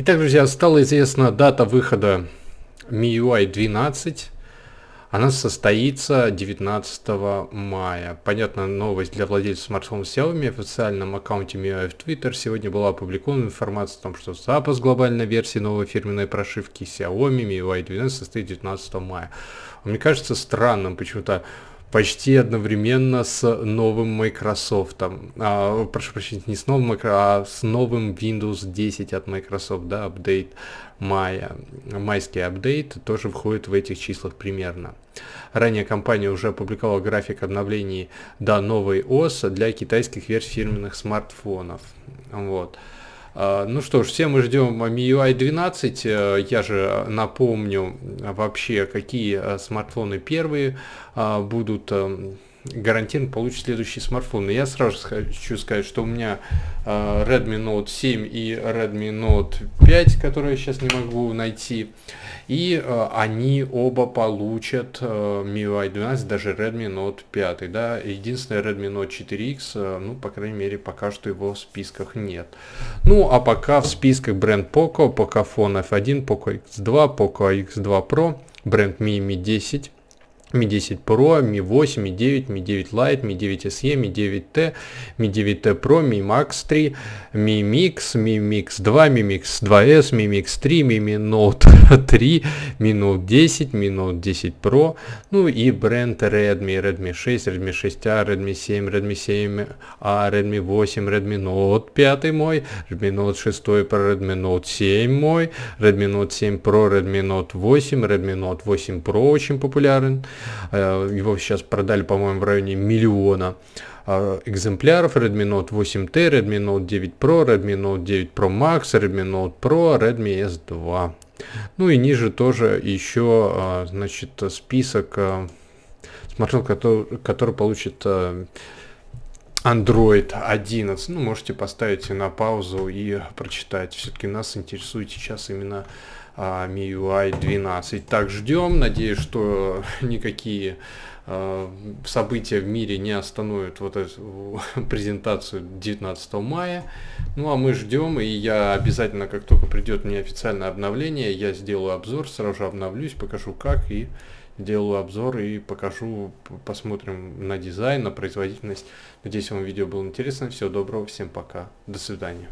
Итак, друзья, стала известна дата выхода MIUI 12. Она состоится 19 мая. Понятная новость для владельцев смартфонов Xiaomi. В официальном аккаунте MIUI в Twitter сегодня была опубликована информация о том, что запуск глобальной версии новой фирменной прошивки Xiaomi MIUI 12 состоит 19 мая. Мне кажется странным почему-то почти одновременно с новым Microsoft. А, прошу прощения, не с новым а с новым Windows 10 от Microsoft, да, апдейт мая. Майский апдейт тоже входит в этих числах примерно. Ранее компания уже опубликовала график обновлений до новой ОС для китайских версий фирменных смартфонов. Вот. А, ну что ж, все мы ждем MIUI 12. Э, я же напомню вообще, какие э, смартфоны первые а, будут эм, гарантированно получит следующий смартфон. Но я сразу хочу сказать, что у меня э, Redmi Note 7 и Redmi Note 5, которые я сейчас не могу найти, и э, они оба получат э, MIUI 12, даже Redmi Note 5. Да? Единственное, Redmi Note 4X, э, а, ну, по крайней мере, пока что его в списках нет. Ну, а пока в списках бренд Poco, Pocophone F1, Poco X2, Poco X2 Pro, бренд Mi Mi 10, Mi 10 Pro, Mi 8, Mi 9, Mi 9 Lite, Mi 9 SE, Mi 9T, Mi 9T Pro, Mi Max 3, Mi Mix, Mi Mix 2, Mi Mix 2S, Mi Mix 3, Mi, Mi Note 3, Mi Note 10, Mi Note 10 Pro, ну и бренд Redmi, Redmi 6, Redmi 6A, Redmi 7, Redmi 7A, Redmi 8, Redmi Note 5 мой, Redmi Note 6 Pro, Redmi Note 7 мой, Redmi Note 7 Pro, Redmi Note 8, Redmi Note 8 Pro очень популярен, Э, его сейчас продали, по-моему, в районе миллиона э, экземпляров Redmi Note 8T, Redmi Note 9 Pro, Redmi Note 9 Pro Max, Redmi Note Pro, Redmi S2. Ну и ниже тоже еще, э, значит, список смартфонов, который, который получит Android 11. Ну, можете поставить на паузу и прочитать. Все-таки нас интересует сейчас именно MIUI а, 12. Так, ждем. Надеюсь, что никакие а, события в мире не остановят вот эту презентацию 19 мая. Ну а мы ждем, и я обязательно, как только придет мне официальное обновление, я сделаю обзор, сразу же обновлюсь, покажу как и сделаю обзор и покажу, посмотрим на дизайн, на производительность. Надеюсь, вам видео было интересно. Всего доброго, всем пока, до свидания.